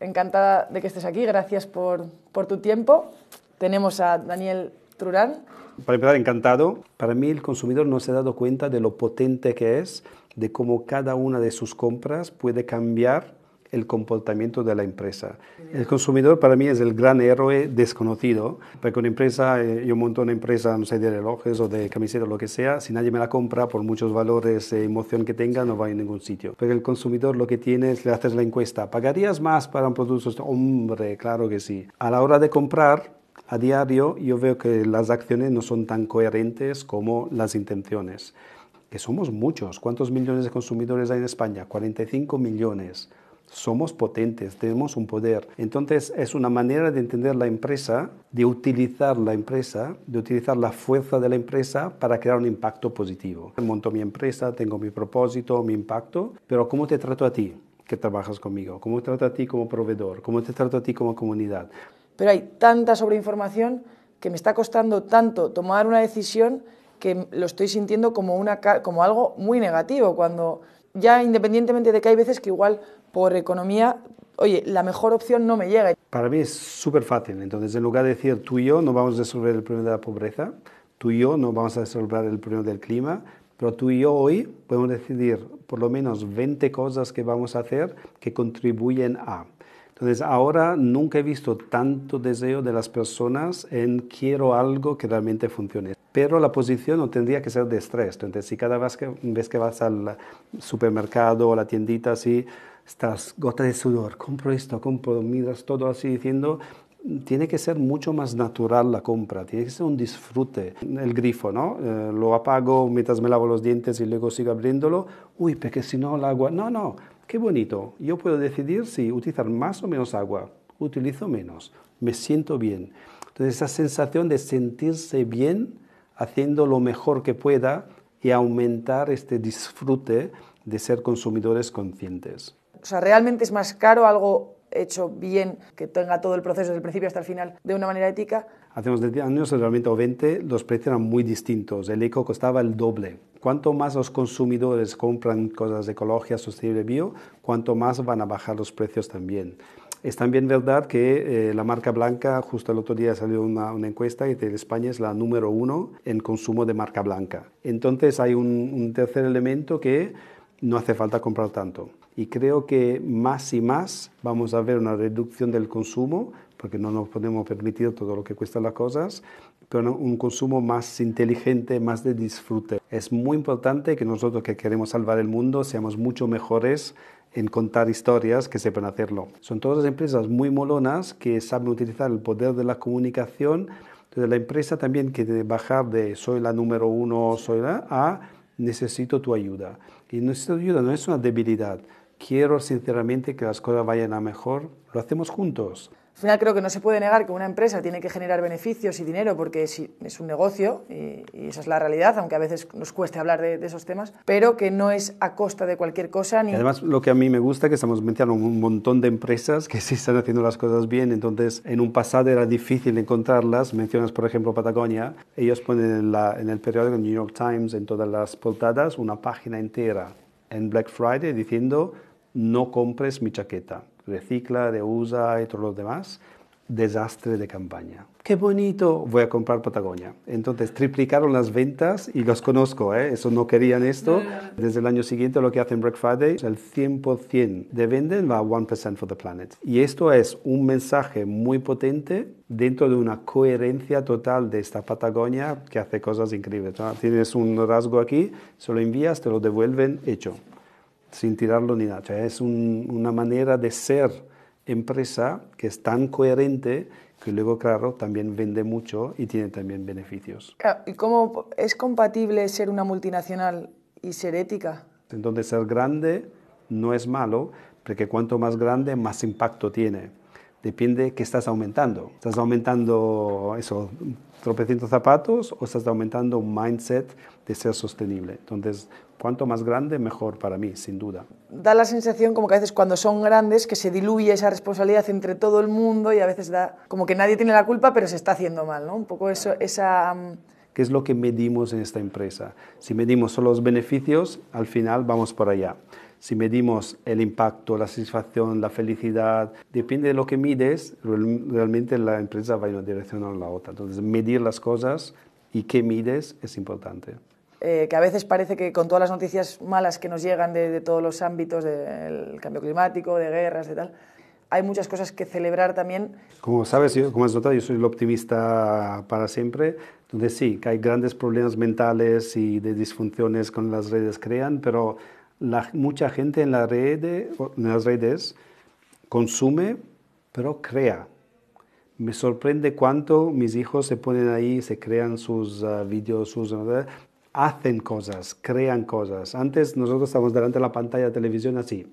encantada de que estés aquí, gracias por, tu tiempo. Tenemos a Daniel Trurán. Para empezar, encantado. Para mí el consumidor no se ha dado cuenta de lo potente que es, de cómo cada una de sus compras puede cambiar el comportamiento de la empresa. El consumidor para mí es el gran héroe desconocido, porque una empresa, eh, yo monto una empresa, no sé, de relojes o de camisetas, o lo que sea, si nadie me la compra por muchos valores, eh, emoción que tenga, no va a ningún sitio. Pero el consumidor lo que tiene es, le haces la encuesta, ¿pagarías más para un producto? Hombre, claro que sí. A la hora de comprar, a diario yo veo que las acciones no son tan coherentes como las intenciones, que somos muchos. ¿Cuántos millones de consumidores hay en España? 45 millones somos potentes, tenemos un poder. Entonces es una manera de entender la empresa, de utilizar la empresa, de utilizar la fuerza de la empresa para crear un impacto positivo. Monto mi empresa, tengo mi propósito, mi impacto, pero ¿cómo te trato a ti que trabajas conmigo? ¿Cómo te trato a ti como proveedor? ¿Cómo te trato a ti como comunidad? Pero hay tanta sobreinformación que me está costando tanto tomar una decisión que lo estoy sintiendo como, como algo muy negativo cuando ya independientemente de que hay veces que igual por economía, oye, la mejor opción no me llega. Para mí es súper fácil. Entonces, en lugar de decir tú y yo no vamos a resolver el problema de la pobreza, tú y yo no vamos a resolver el problema del clima, pero tú y yo hoy podemos decidir por lo menos 20 cosas que vamos a hacer que contribuyen a. Entonces ahora nunca he visto tanto deseo de las personas en quiero algo que realmente funcione. Pero la posición no tendría que ser de estrés. Entonces si cada vez que, que vas al supermercado o a la tiendita así, estás gota de sudor, compro esto, compro, miras todo así diciendo, tiene que ser mucho más natural la compra, tiene que ser un disfrute. El grifo, ¿no? Eh, lo apago mientras me lavo los dientes y luego sigo abriéndolo. Uy, porque si no, el agua. No, no, Qué bonito, yo puedo decidir si utilizar más o menos agua, utilizo menos, me siento bien. Entonces esa sensación de sentirse bien haciendo lo mejor que pueda y aumentar este disfrute de ser consumidores conscientes. O sea, realmente es más caro algo hecho bien, que tenga todo el proceso desde el principio hasta el final de una manera ética. Hace unos años, realmente o 20, los precios eran muy distintos. El eco costaba el doble. Cuanto más los consumidores compran cosas de ecología, sostenible, bio, cuanto más van a bajar los precios también. Es también verdad que eh, la marca blanca, justo el otro día salió una, una encuesta que España es la número uno en consumo de marca blanca. Entonces hay un tercer elemento que no hace falta comprar tanto. Y creo que más y más vamos a ver una reducción del consumo, porque no nos podemos permitir todo lo que cuestan las cosas, pero un consumo más inteligente, más de disfrute. Es muy importante que nosotros que queremos salvar el mundo seamos mucho mejores en contar historias que sepan hacerlo. Son todas las empresas muy molonas que saben utilizar el poder de la comunicación. Entonces la empresa también quiere bajar de soy la número uno, soy la A, necesito tu ayuda. Y nuestra ayuda no es una debilidad. Quiero sinceramente que las cosas vayan a mejor. Lo hacemos juntos. Al final creo que no se puede negar que una empresa tiene que generar beneficios y dinero porque es, un negocio y, esa es la realidad, aunque a veces nos cueste hablar de, esos temas, pero que no es a costa de cualquier cosa. Ni... Además, lo que a mí me gusta que estamos mencionando un montón de empresas que sí están haciendo las cosas bien, entonces en un pasado era difícil encontrarlas. Mencionas, por ejemplo, Patagonia. Ellos ponen en el periódico New York Times, en todas las portadas, una página entera en Black Friday diciendo no compres mi chaqueta recicla, USA y todos los demás, desastre de campaña. ¡Qué bonito! Voy a comprar Patagonia. Entonces triplicaron las ventas y los conozco, ¿eh? eso no querían esto. Desde el año siguiente lo que hacen Black Friday, el 100% de venden va a 1% for the planet. Y esto es un mensaje muy potente dentro de una coherencia total de esta Patagonia que hace cosas increíbles. Tienes un rasgo aquí, se lo envías, te lo devuelven, hecho sin tirarlo ni nada. O sea, es una manera de ser empresa que es tan coherente que luego, claro, también vende mucho y tiene también beneficios. ¿Y cómo es compatible ser una multinacional y ser ética? Entonces, ser grande no es malo, porque cuanto más grande, más impacto tiene. Depende de qué estás aumentando. ¿Estás aumentando eso, tropecientos zapatos o estás aumentando un mindset de ser sostenible? Entonces, Cuanto más grande, mejor para mí, sin duda. Da la sensación como que a veces cuando son grandes que se diluye esa responsabilidad entre todo el mundo y a veces da como que nadie tiene la culpa, pero se está haciendo mal, ¿no? Un poco eso, esa... Mm, ¿Qué es lo que medimos en esta empresa? Si medimos solo los beneficios, al final vamos por allá. Si medimos el impacto, la satisfacción, la felicidad, depende de lo que mides, realmente la empresa va en una dirección o en la otra. Entonces, medir las cosas y qué mides es importante. Eh, que a veces parece que con todas las noticias malas que nos llegan de, de todos los ámbitos, del cambio climático, de guerras, de tal, hay muchas cosas que celebrar también. Como sabes, yo, como has notado, yo soy el optimista para siempre. Entonces sí, que hay grandes problemas mentales y de disfunciones con las redes crean, pero mucha gente en, la red en las redes consume, pero crea. Me sorprende cuánto mis hijos se ponen ahí, se crean sus ah, vídeos, sus hacen cosas, crean cosas. Antes nosotros estábamos delante de la pantalla de televisión así.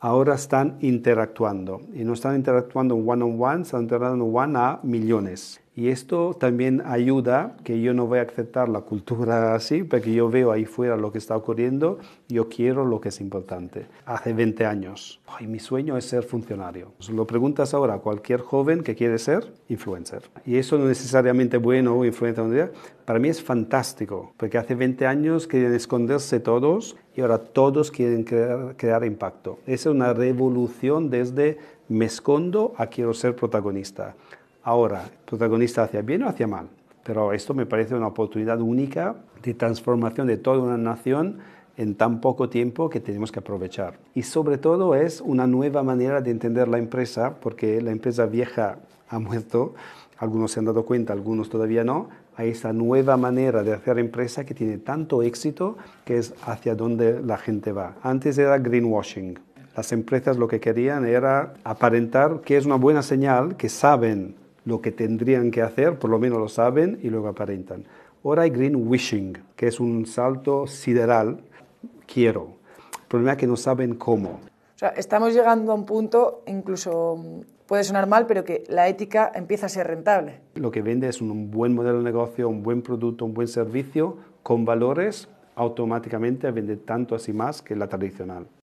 Ahora están interactuando. Y no están interactuando one on one, están interactuando one a millones. Y esto también ayuda que yo no voy a aceptar la cultura así, porque yo veo ahí fuera lo que está ocurriendo, yo quiero lo que es importante. Hace 20 años, mi sueño es ser funcionario. Lo preguntas ahora a cualquier joven que quiere ser influencer. Y eso no es necesariamente bueno o influencer, para mí es fantástico, porque hace 20 años querían esconderse todos y ahora todos quieren crear, crear impacto. Esa es una revolución desde me escondo a quiero ser protagonista. Ahora, ¿el protagonista hacia bien o hacia mal? Pero esto me parece una oportunidad única de transformación de toda una nación en tan poco tiempo que tenemos que aprovechar. Y sobre todo es una nueva manera de entender la empresa, porque la empresa vieja ha muerto, algunos se han dado cuenta, algunos todavía no, hay esta nueva manera de hacer empresa que tiene tanto éxito que es hacia donde la gente va. Antes era greenwashing. Las empresas lo que querían era aparentar que es una buena señal, que saben lo que tendrían que hacer, por lo menos lo saben y luego aparentan. Ahora hay green wishing, que es un salto sideral, quiero. El problema es que no saben cómo. O sea, estamos llegando a un punto, incluso puede sonar mal, pero que la ética empieza a ser rentable. Lo que vende es un buen modelo de negocio, un buen producto, un buen servicio con valores, automáticamente vende tanto así más que la tradicional.